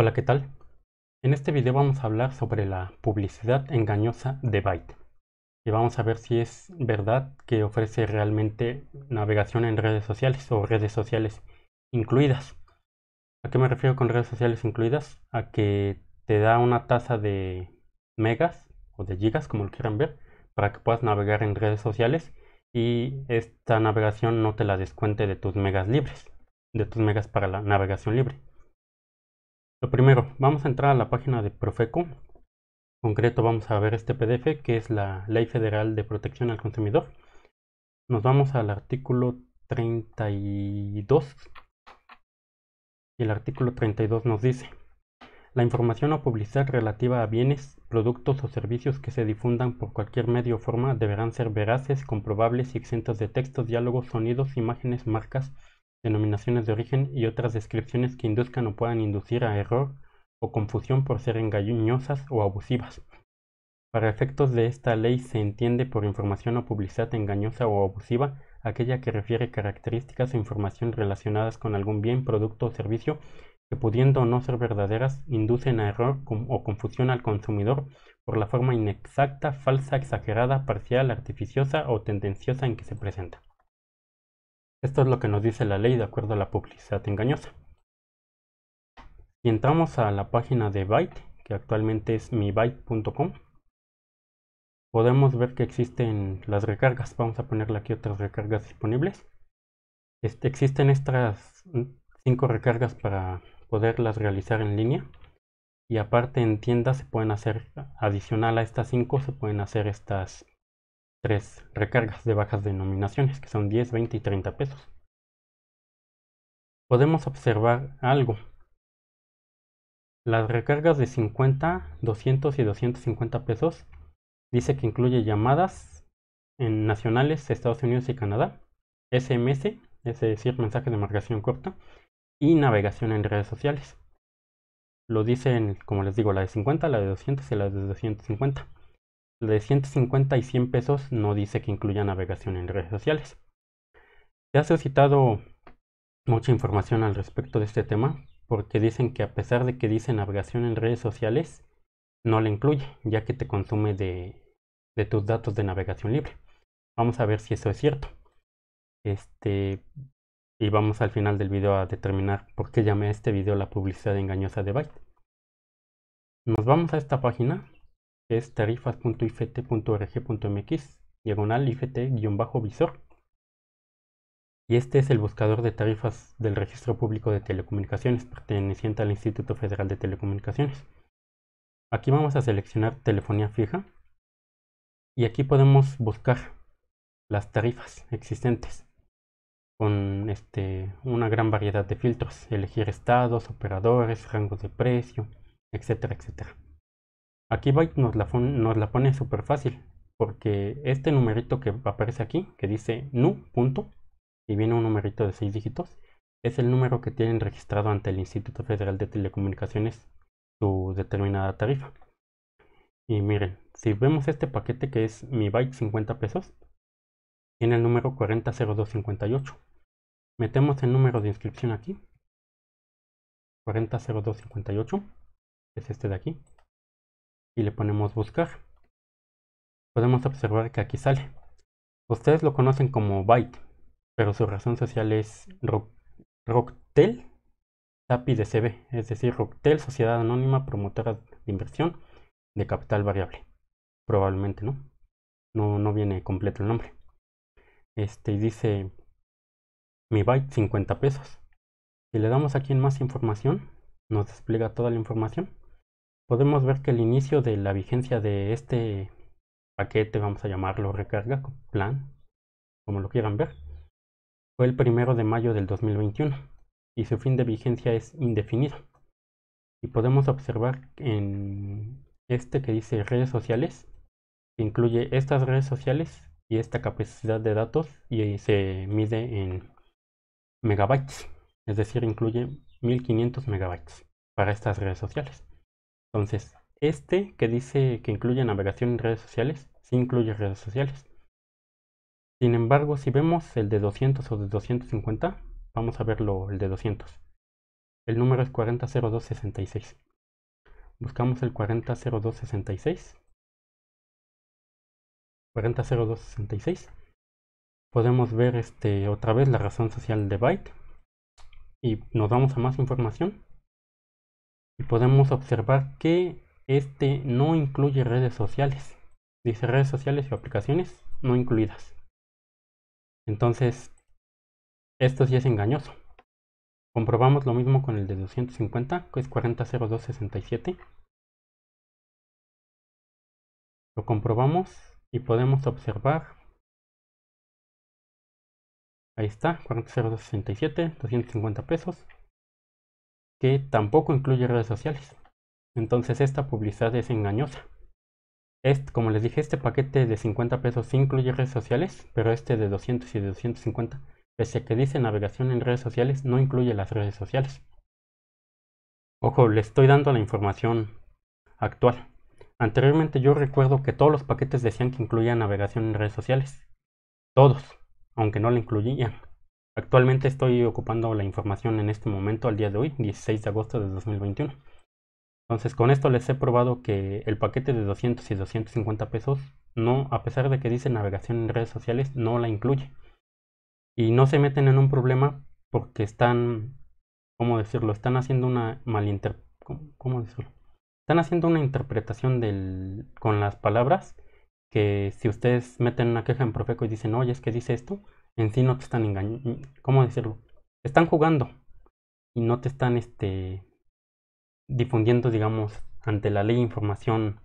Hola, ¿qué tal? En este video vamos a hablar sobre la publicidad engañosa de Byte. Y vamos a ver si es verdad que ofrece realmente navegación en redes sociales o redes sociales incluidas. ¿A qué me refiero con redes sociales incluidas? A que te da una tasa de megas o de gigas, como lo quieran ver, para que puedas navegar en redes sociales y esta navegación no te la descuente de tus megas libres, de tus megas para la navegación libre. Lo primero, vamos a entrar a la página de Profeco. En concreto vamos a ver este PDF que es la Ley Federal de Protección al Consumidor. Nos vamos al artículo 32. Y el artículo 32 nos dice, la información o publicidad relativa a bienes, productos o servicios que se difundan por cualquier medio o forma deberán ser veraces, comprobables y exentos de textos, diálogos, sonidos, imágenes, marcas, denominaciones de origen y otras descripciones que induzcan o puedan inducir a error o confusión por ser engañosas o abusivas. Para efectos de esta ley se entiende por información o publicidad engañosa o abusiva aquella que refiere características o información relacionadas con algún bien, producto o servicio que pudiendo o no ser verdaderas inducen a error o confusión al consumidor por la forma inexacta, falsa, exagerada, parcial, artificiosa o tendenciosa en que se presenta. Esto es lo que nos dice la ley de acuerdo a la publicidad engañosa. Si entramos a la página de Byte, que actualmente es mibyte.com, podemos ver que existen las recargas. Vamos a ponerle aquí otras recargas disponibles. Este, existen estas cinco recargas para poderlas realizar en línea. Y aparte en tiendas se pueden hacer, adicional a estas cinco, se pueden hacer estas Tres Recargas de bajas denominaciones, que son 10, 20 y 30 pesos. Podemos observar algo. Las recargas de 50, 200 y 250 pesos dice que incluye llamadas en nacionales, Estados Unidos y Canadá, SMS, es decir, mensaje de marcación corta, y navegación en redes sociales. Lo dice, como les digo, la de 50, la de 200 y la de 250 de 150 y 100 pesos no dice que incluya navegación en redes sociales. Se ha citado mucha información al respecto de este tema porque dicen que a pesar de que dice navegación en redes sociales, no la incluye, ya que te consume de, tus datos de navegación libre. Vamos a ver si eso es cierto. Este, y vamos al final del video a determinar por qué llamé a este video la publicidad engañosa de Byte. Nos vamos a esta página es tarifas.ift.org.mx, diagonal ift-visor. Y este es el buscador de tarifas del Registro Público de Telecomunicaciones, perteneciente al Instituto Federal de Telecomunicaciones. Aquí vamos a seleccionar telefonía fija y aquí podemos buscar las tarifas existentes con este, una gran variedad de filtros, elegir estados, operadores, rangos de precio, etcétera, etcétera. Aquí Byte nos la, pone súper fácil, porque este numerito que aparece aquí, que dice nu, punto, y viene un numerito de 6 dígitos, es el número que tienen registrado ante el Instituto Federal de Telecomunicaciones su determinada tarifa. Y miren, si vemos este paquete que es mi byte 50 pesos, tiene el número 400258. Metemos el número de inscripción aquí. 400258, es este de aquí y le ponemos buscar. Podemos observar que aquí sale. Ustedes lo conocen como byte, pero su razón social es Ro Rocktel TAPI CB, es decir, Rocktel, Sociedad Anónima Promotora de Inversión de Capital Variable. Probablemente, ¿no? No, no viene completo el nombre. Este dice mi byte 50 pesos. Si le damos aquí en más información, nos despliega toda la información podemos ver que el inicio de la vigencia de este paquete, vamos a llamarlo recarga, plan, como lo quieran ver, fue el primero de mayo del 2021 y su fin de vigencia es indefinido. Y podemos observar en este que dice redes sociales, que incluye estas redes sociales y esta capacidad de datos y se mide en megabytes, es decir, incluye 1500 megabytes para estas redes sociales. Entonces, este que dice que incluye navegación en redes sociales, sí incluye redes sociales. Sin embargo, si vemos el de 200 o de 250, vamos a verlo el de 200. El número es 400266. Buscamos el 400266. 400266. Podemos ver este, otra vez la razón social de Byte. Y nos vamos a más información. Y podemos observar que este no incluye redes sociales. Dice redes sociales y aplicaciones no incluidas. Entonces, esto sí es engañoso. Comprobamos lo mismo con el de 250, que es 400267. Lo comprobamos y podemos observar. Ahí está, 400267, 250 pesos que tampoco incluye redes sociales. Entonces esta publicidad es engañosa. como les dije, este paquete de 50 pesos sí incluye redes sociales, pero este de 200 y de 250, pese a que dice navegación en redes sociales, no incluye las redes sociales. Ojo, le estoy dando la información actual. Anteriormente yo recuerdo que todos los paquetes decían que incluía navegación en redes sociales. Todos, aunque no la incluían. Actualmente estoy ocupando la información en este momento, al día de hoy, 16 de agosto de 2021. Entonces con esto les he probado que el paquete de 200 y 250 pesos, no, a pesar de que dice navegación en redes sociales, no la incluye. Y no se meten en un problema porque están, ¿cómo decirlo? Están haciendo una malinter... decirlo? Están haciendo una interpretación del, con las palabras que si ustedes meten una queja en Profeco y dicen, oye, es que dice esto, en sí no te están engañando, ¿cómo decirlo? están jugando y no te están este, difundiendo, digamos, ante la ley información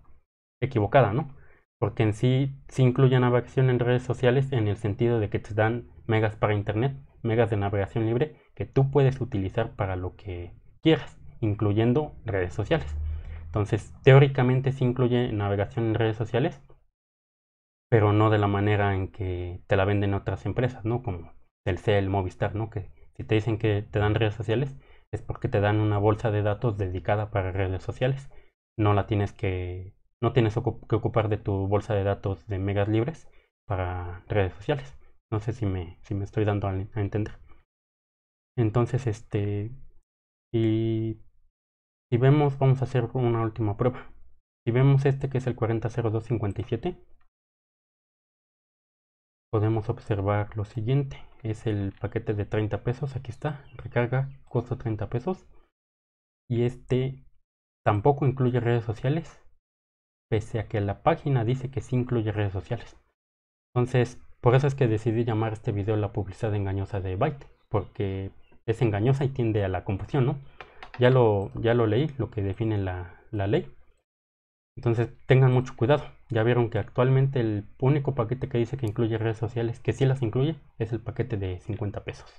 equivocada, ¿no? Porque en sí sí incluye navegación en redes sociales en el sentido de que te dan megas para internet, megas de navegación libre que tú puedes utilizar para lo que quieras, incluyendo redes sociales. Entonces, teóricamente sí incluye navegación en redes sociales, pero no de la manera en que te la venden otras empresas, ¿no? Como el Movistar, ¿no? Que si te dicen que te dan redes sociales es porque te dan una bolsa de datos dedicada para redes sociales. No la tienes que no tienes que ocupar de tu bolsa de datos de megas libres para redes sociales. No sé si me, si me estoy dando a, entender. Entonces, este, y si vemos, vamos a hacer una última prueba. Si vemos este que es el 400257, podemos observar lo siguiente es el paquete de 30 pesos aquí está recarga costo 30 pesos y este tampoco incluye redes sociales pese a que la página dice que sí incluye redes sociales entonces por eso es que decidí llamar este video la publicidad engañosa de Byte porque es engañosa y tiende a la confusión no ya lo ya lo leí lo que define la ley entonces tengan mucho cuidado ya vieron que actualmente el único paquete que dice que incluye redes sociales, que sí las incluye, es el paquete de 50 pesos.